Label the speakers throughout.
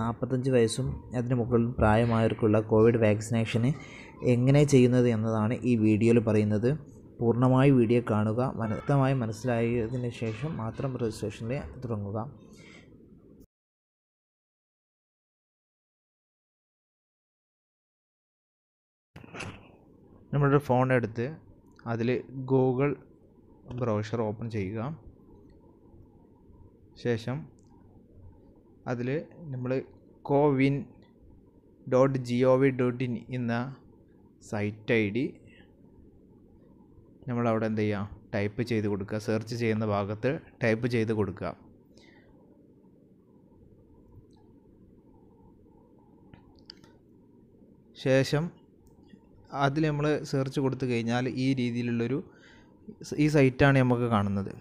Speaker 1: നാൽപ്പത്തഞ്ച് വയസ്സും അതിന് മുകളിലും പ്രായമായവർക്കുള്ള കോവിഡ് വാക്സിനേഷന് എങ്ങനെ ചെയ്യുന്നത് എന്നതാണ് ഈ വീഡിയോയിൽ പറയുന്നത് പൂർണ്ണമായി വീഡിയോ കാണുക വ്യക്തമായി മനസ്സിലായതിന് ശേഷം മാത്രം രജിസ്ട്രേഷനിൽ തുടങ്ങുക നമ്മളൊരു ഫോൺ എടുത്ത് അതിൽ ഗൂഗിൾ ബ്രൗസർ ഓപ്പൺ ചെയ്യുക ശേഷം അതിൽ നമ്മൾ CoWIN dot G O V dot in എന്ന സൈറ്റ് ഐ ഡി നമ്മളവിടെ എന്ത് ചെയ്യുക ടൈപ്പ് ചെയ്ത് കൊടുക്കുക സെർച്ച് ചെയ്യുന്ന ഭാഗത്ത് ടൈപ്പ് ചെയ്ത് കൊടുക്കുക ശേഷം അതിൽ നമ്മൾ സെർച്ച് കൊടുത്തു കഴിഞ്ഞാൽ ഈ രീതിയിലുള്ളൊരു ഈ സൈറ്റാണ് നമുക്ക് കാണുന്നത്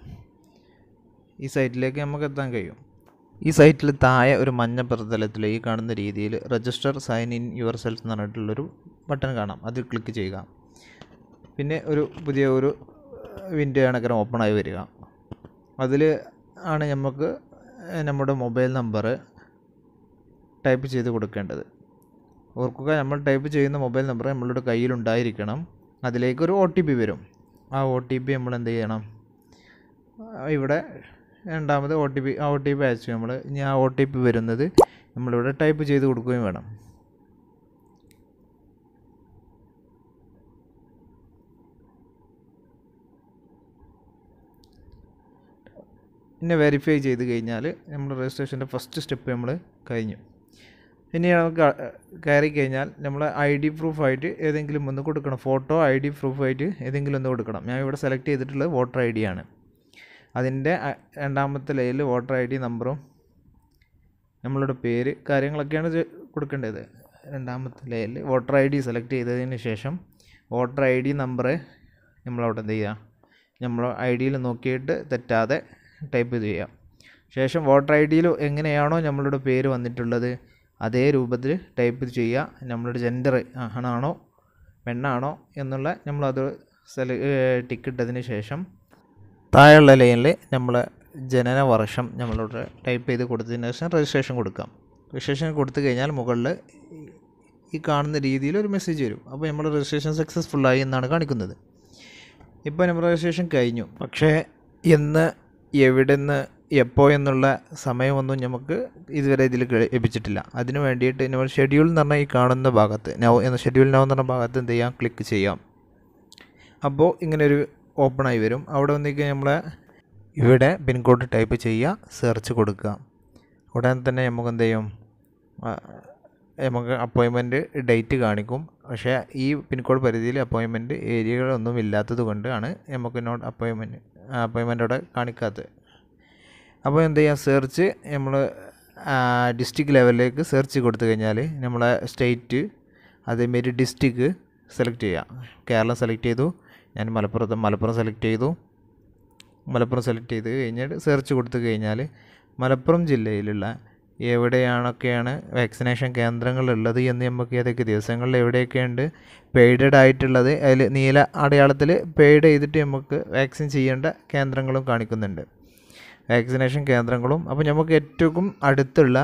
Speaker 1: ഈ സൈറ്റിലേക്ക് നമുക്ക് എത്താൻ കഴിയും ഈ സൈറ്റിൽ താഴെ ഒരു മഞ്ഞ പ്രതലത്തിൽ ഈ കാണുന്ന രീതിയിൽ register sign in yourself എന്ന് പറഞ്ഞിട്ടുള്ളൊരു ബട്ടൺ കാണാം അതിൽ ക്ലിക്ക് ചെയ്യുക പിന്നെ ഒരു പുതിയ ഒരു വിൻഡോ കണക്കിന് ഓപ്പൺ ആയി വരിക അതിൽ ആണ് നമുക്ക് നമ്മുടെ മൊബൈൽ നമ്പർ ടൈപ്പ് ചെയ്ത് കൊടുക്കേണ്ടത് ഓർക്കുക നമ്മൾ ടൈപ്പ് ചെയ്യുന്ന മൊബൈൽ നമ്പർ നമ്മളുടെ കയ്യിലുണ്ടായിരിക്കണം അതിലേക്ക് ഒരു ഒ ടി പി വരും ആ ഒ ടി പി നമ്മൾ എന്ത് ചെയ്യണം ഇവിടെ രണ്ടാമത് O T P O T P അയച്ചു നമ്മൾ ഇനി ആ ഒ ടി പി വരുന്നത് നമ്മളിവിടെ ടൈപ്പ് ചെയ്ത് കൊടുക്കുകയും വേണം പിന്നെ വെരിഫൈ ചെയ്ത് കഴിഞ്ഞാൽ നമ്മൾ രജിസ്ട്രേഷൻ്റെ ഫസ്റ്റ് സ്റ്റെപ്പ് നമ്മൾ കഴിഞ്ഞു ഇനി നമുക്ക് കയറി കഴിഞ്ഞാൽ നമ്മൾ ഐ ഡി പ്രൂഫായിട്ട് ഏതെങ്കിലും ഒന്ന് കൊടുക്കണം ഫോട്ടോ ഐ ഡി പ്രൂഫായിട്ട് ഏതെങ്കിലും ഒന്ന് കൊടുക്കണം ഞാൻ ഇവിടെ സെലക്ട് ചെയ്തിട്ടുള്ളത് വോട്ടർ ഐ ഡി ആണ് അതിൻ്റെ രണ്ടാമത്തെ ലൈൽ വോട്ടർ ഐ ഡി നമ്പറും നമ്മളുടെ പേര് കാര്യങ്ങളൊക്കെയാണ് കൊടുക്കേണ്ടത് രണ്ടാമത്തെ line voter I D select ചെയ്തതിന് ശേഷം വോട്ടർ ഐ ഡി നമ്പർ നമ്മളവിടെ എന്ത് ചെയ്യുക നമ്മൾ ഐ ഡിയിൽ നോക്കിയിട്ട് തെറ്റാതെ ടൈപ്പ് ചെയ്യാം ശേഷം വോട്ടർ ഐ ഡിയിൽ എങ്ങനെയാണോ നമ്മളുടെ പേര് വന്നിട്ടുള്ളത് അതേ രൂപത്തിൽ ടൈപ്പ് ചെയ്യുക നമ്മളുടെ ജെൻഡർ ആണാണോ പെണ്ണാണോ എന്നുള്ള നമ്മളത് സെല ടിക്കിട്ടതിന് ശേഷം താഴെയുള്ള ലൈനിൽ നമ്മൾ ജനന വർഷം നമ്മളിവിടെ ടൈപ്പ് ചെയ്ത് കൊടുത്തതിന് ശേഷം രജിസ്ട്രേഷൻ കൊടുക്കാം രജിസ്ട്രേഷൻ കൊടുത്തു കഴിഞ്ഞാൽ മുകളിൽ ഈ കാണുന്ന രീതിയിൽ ഒരു മെസ്സേജ് വരും അപ്പോൾ നമ്മൾ രജിസ്ട്രേഷൻ സക്സസ്ഫുൾ ആയി എന്നാണ് കാണിക്കുന്നത് ഇപ്പോൾ നമ്മൾ രജിസ്ട്രേഷൻ കഴിഞ്ഞു പക്ഷേ എന്ന് എവിടെ നിന്ന് എപ്പോൾ എന്നുള്ള സമയമൊന്നും നമുക്ക് ഇതുവരെ ഇതിൽ ലഭിച്ചിട്ടില്ല അതിന് വേണ്ടിയിട്ട് നമ്മൾ ഷെഡ്യൂൾ എന്ന് പറഞ്ഞാൽ ഈ കാണുന്ന ഭാഗത്ത് നൗ എന്ന ഷെഡ്യൂൾ നൗ എന്ന് പറഞ്ഞ ഭാഗത്ത് എന്ത് ചെയ്യാം ക്ലിക്ക് ചെയ്യാം അപ്പോൾ ഇങ്ങനെ ഒരു ആയി വരും അവിടെ വന്നിരിക്കുക നമ്മളെ ഇവിടെ പിൻകോഡ് ടൈപ്പ് ചെയ്യുക സെർച്ച് കൊടുക്കുക ഉടനെ തന്നെ നമുക്ക് എന്ത് ചെയ്യും നമുക്ക് അപ്പോയിൻമെൻറ്റ് ഡേറ്റ് കാണിക്കും പക്ഷേ ഈ പിൻകോഡ് പരിധിയിൽ അപ്പോയിൻമെൻറ്റ് ഏരിയകളൊന്നും ഇല്ലാത്തത് കൊണ്ടാണ് നമുക്ക് നോട്ട് അപ്പോയിൻമെൻറ്റ് അപ്പോയിൻമെൻ്റ് അവിടെ കാണിക്കാത്തത് അപ്പോൾ എന്ത് ചെയ്യുക സെർച്ച് നമ്മൾ ഡിസ്ട്രിക്ട് ലെവലിലേക്ക് സെർച്ച് കൊടുത്തു കഴിഞ്ഞാൽ നമ്മളെ സ്റ്റേറ്റ് അതേമാരി ഡിസ്ട്രിക്ട് സെലക്ട് ചെയ്യാം കേരളം സെലക്ട് ചെയ്തു ഞാൻ മലപ്പുറത്ത് മലപ്പുറം സെലക്ട് ചെയ്തു മലപ്പുറം സെലക്ട് ചെയ്ത് കഴിഞ്ഞിട്ട് സെർച്ച് കൊടുത്തു കഴിഞ്ഞാൽ മലപ്പുറം ജില്ലയിലുള്ള എവിടെയാണൊക്കെയാണ് വാക്സിനേഷൻ കേന്ദ്രങ്ങളുള്ളത് എന്ന് നമുക്ക് ഏതൊക്കെ ദിവസങ്ങളിൽ എവിടെയൊക്കെയുണ്ട് പെയ്ഡ് ആയിട്ടുള്ളത് അതിൽ നീല അടയാളത്തിൽ പെയ്ഡ് ചെയ്തിട്ട് നമുക്ക് വാക്സിൻ ചെയ്യേണ്ട കേന്ദ്രങ്ങളും കാണിക്കുന്നുണ്ട് വാക്സിനേഷൻ കേന്ദ്രങ്ങളും അപ്പോൾ നമുക്ക് ഏറ്റവും അടുത്തുള്ള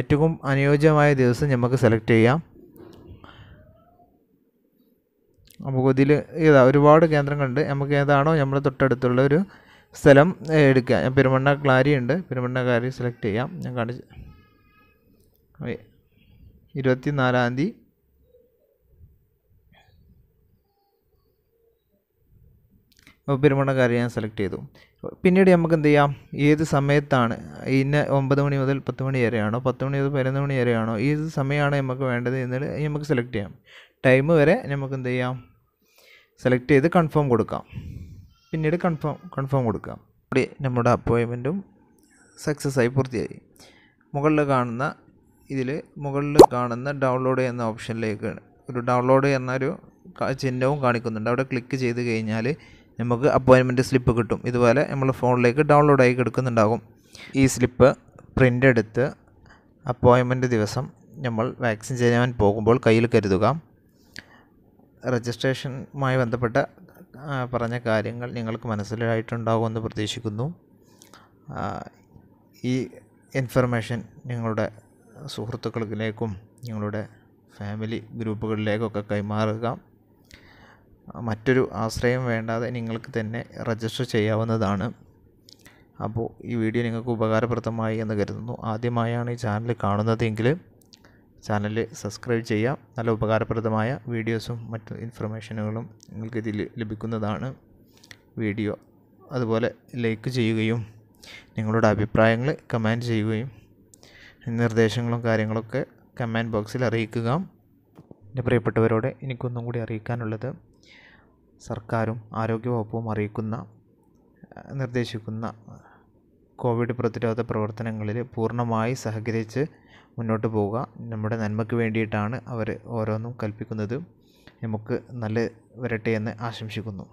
Speaker 1: ഏറ്റവും അനുയോജ്യമായ ദിവസം നമുക്ക് സെലക്ട് ചെയ്യാം അപ്പോൾ ഇതിൽ ഏതാ ഒരുപാട് കേന്ദ്രങ്ങളുണ്ട് നമുക്ക് ഏതാണോ നമ്മുടെ തൊട്ടടുത്തുള്ള ഒരു സ്ഥലം എടുക്കുക ഞാൻ പെരുമണ്ണ ക്ലാരി ഉണ്ട് പെരുമണ്ണ ക്ലാരി സെലക്ട് ചെയ്യാം ഞാൻ കാണിച്ച് ഇരുപത്തി നാലാം തീയതി പെരുമണ്ണ ക്ലാരി ഞാൻ സെലക്ട് ചെയ്തു പിന്നീട് നമുക്ക് എന്ത് ചെയ്യാം ഏത് സമയത്താണ് ഇന്ന ഒമ്പത് മണി മുതൽ പത്ത് മണി വരെയാണോ പത്ത് മണി മുതൽ പതിനൊന്ന് മണി വരെയാണോ ഏത് സമയമാണ് നമുക്ക് വേണ്ടത് എന്നിട്ട് നമുക്ക് സെലക്ട് ചെയ്യാം ടൈം വരെ നമുക്ക് എന്ത് ചെയ്യാം സെലക്ട് ചെയ്ത് കൺഫേം കൊടുക്കാം പിന്നീട് കൺഫേം കൺഫേം കൊടുക്കാം അവിടെ നമ്മുടെ അപ്പോയിൻമെൻറ്റും സക്സസ്സായി പൂർത്തിയായി മുകളിൽ കാണുന്ന ഇതിൽ മുകളിൽ കാണുന്ന ഡൗൺലോഡ് എന്ന ഓപ്ഷനിലേക്ക് ഒരു ഡൗൺലോഡ് ഒരു ചിഹ്നവും കാണിക്കുന്നുണ്ട് അവിടെ ക്ലിക്ക് ചെയ്ത് കഴിഞ്ഞാൽ നമുക്ക് അപ്പോയിൻമെൻറ്റ് സ്ലിപ്പ് കിട്ടും ഇതുപോലെ നമ്മൾ ഫോണിലേക്ക് ഡൗൺലോഡ് ആയി കിടക്കുന്നുണ്ടാകും ഈ സ്ലിപ്പ് പ്രിൻ്റ് എടുത്ത് അപ്പോയിൻമെൻറ്റ് ദിവസം നമ്മൾ വാക്സിൻ ചെയ്യാൻ പോകുമ്പോൾ കയ്യിൽ കരുതുക രജിസ്ട്രേഷനുമായി ബന്ധപ്പെട്ട പറഞ്ഞ കാര്യങ്ങൾ നിങ്ങൾക്ക് മനസ്സിലായിട്ടുണ്ടാകുമെന്ന് പ്രതീക്ഷിക്കുന്നു ഈ ഇൻഫർമേഷൻ നിങ്ങളുടെ സുഹൃത്തുക്കളിലേക്കും നിങ്ങളുടെ ഫാമിലി ഗ്രൂപ്പുകളിലേക്കൊക്കെ കൈമാറുക മറ്റൊരു ആശ്രയം വേണ്ടാതെ നിങ്ങൾക്ക് തന്നെ രജിസ്റ്റർ ചെയ്യാവുന്നതാണ് അപ്പോൾ ഈ വീഡിയോ നിങ്ങൾക്ക് ഉപകാരപ്രദമായി എന്ന് കരുതുന്നു ആദ്യമായാണ് ഈ ചാനൽ കാണുന്നതെങ്കിൽ ചാനൽ സബ്സ്ക്രൈബ് ചെയ്യാം നല്ല ഉപകാരപ്രദമായ വീഡിയോസും മറ്റ് ഇൻഫർമേഷനുകളും നിങ്ങൾക്ക് ഇതിൽ ലഭിക്കുന്നതാണ് വീഡിയോ അതുപോലെ ലൈക്ക് ചെയ്യുകയും നിങ്ങളുടെ അഭിപ്രായങ്ങൾ കമൻറ്റ് ചെയ്യുകയും നിർദ്ദേശങ്ങളും കാര്യങ്ങളൊക്കെ കമൻറ്റ് ബോക്സിൽ അറിയിക്കുക എൻ്റെ പ്രിയപ്പെട്ടവരോട് എനിക്കൊന്നും കൂടി അറിയിക്കാനുള്ളത് സർക്കാരും ആരോഗ്യവകുപ്പും അറിയിക്കുന്ന നിർദ്ദേശിക്കുന്ന കോവിഡ് പ്രതിരോധ പ്രവർത്തനങ്ങളിൽ പൂർണ്ണമായി സഹകരിച്ച് മുന്നോട്ട് പോവുക നമ്മുടെ നന്മയ്ക്ക് വേണ്ടിയിട്ടാണ് അവർ ഓരോന്നും കൽപ്പിക്കുന്നത് നമുക്ക് നല്ലത് വരട്ടെ എന്ന് ആശംസിക്കുന്നു